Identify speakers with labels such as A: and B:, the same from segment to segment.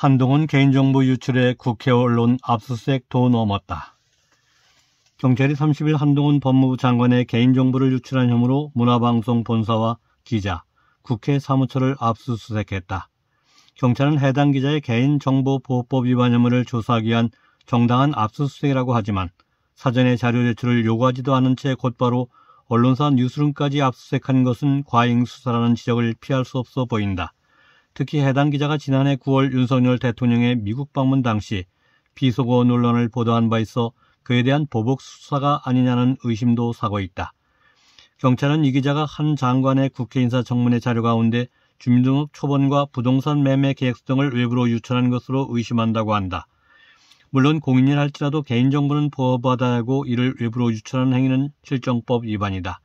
A: 한동훈 개인정보 유출에 국회 언론 압수수색 도 넘었다. 경찰이 30일 한동훈 법무부 장관의 개인정보를 유출한 혐의로 문화방송 본사와 기자, 국회 사무처를 압수수색했다. 경찰은 해당 기자의 개인정보보호법 위반 혐의를 조사하기 위한 정당한 압수수색이라고 하지만 사전에 자료 제출을 요구하지도 않은 채 곧바로 언론사 뉴스룸까지 압수수색한 것은 과잉 수사라는 지적을 피할 수 없어 보인다. 특히 해당 기자가 지난해 9월 윤석열 대통령의 미국 방문 당시 비속어 논란을 보도한 바 있어 그에 대한 보복 수사가 아니냐는 의심도 사고 있다. 경찰은 이 기자가 한 장관의 국회 인사 청문회 자료 가운데 주민등록 초본과 부동산 매매 계획서 등을 외부로 유출한 것으로 의심한다고 한다. 물론 공인일 할지라도 개인정보는 보호받아야 하고 이를 외부로 유출하는 행위는 실정법 위반이다.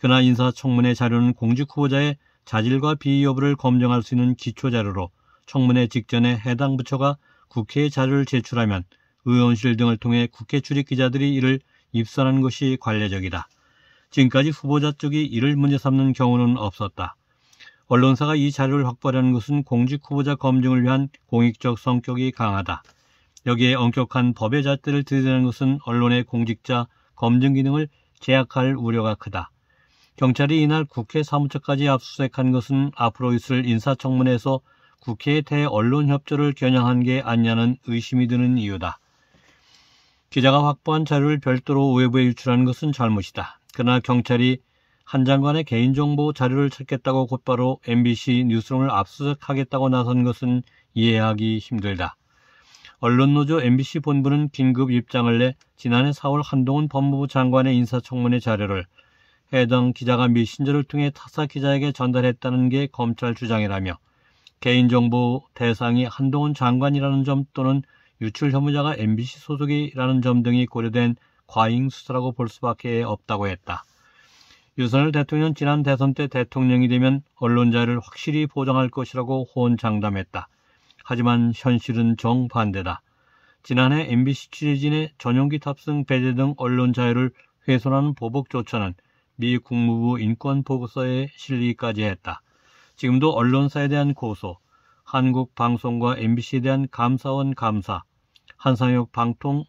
A: 그러나 인사청문회 자료는 공직 후보자의 자질과 비위 여부를 검증할 수 있는 기초자료로 청문회 직전에 해당 부처가 국회에 자료를 제출하면 의원실 등을 통해 국회 출입 기자들이 이를 입선하는 것이 관례적이다. 지금까지 후보자 쪽이 이를 문제 삼는 경우는 없었다. 언론사가 이 자료를 확보하는 것은 공직 후보자 검증을 위한 공익적 성격이 강하다. 여기에 엄격한 법의 잣대를 들이대는 것은 언론의 공직자 검증 기능을 제약할 우려가 크다. 경찰이 이날 국회 사무처까지 압수수색한 것은 앞으로 있을 인사청문회에서 국회에 대해 언론 협조를 겨냥한 게 아니냐는 의심이 드는 이유다. 기자가 확보한 자료를 별도로 외부에 유출한 것은 잘못이다. 그러나 경찰이 한 장관의 개인정보 자료를 찾겠다고 곧바로 MBC 뉴스룸을 압수수색하겠다고 나선 것은 이해하기 힘들다. 언론노조 MBC 본부는 긴급 입장을 내 지난해 4월 한동훈 법무부 장관의 인사청문회 자료를 해당 기자가 메신저를 통해 타사 기자에게 전달했다는 게 검찰 주장이라며 개인정보 대상이 한동훈 장관이라는 점 또는 유출 혐의자가 MBC 소속이라는 점 등이 고려된 과잉 수사라고 볼 수밖에 없다고 했다. 유선을 대통령 지난 대선 때 대통령이 되면 언론자를 확실히 보장할 것이라고 호언장담했다. 하지만 현실은 정반대다. 지난해 MBC 취재진의 전용기 탑승 배제 등 언론 자유를 훼손하는 보복 조처는 미 국무부 인권보고서에 실리까지 기 했다. 지금도 언론사에 대한 고소, 한국 방송과 MBC에 대한 감사원 감사, 한상혁 방통,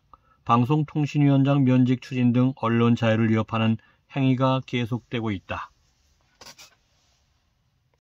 A: 방송통신위원장 면직 추진 등 언론 자유를 위협하는 행위가 계속되고 있다.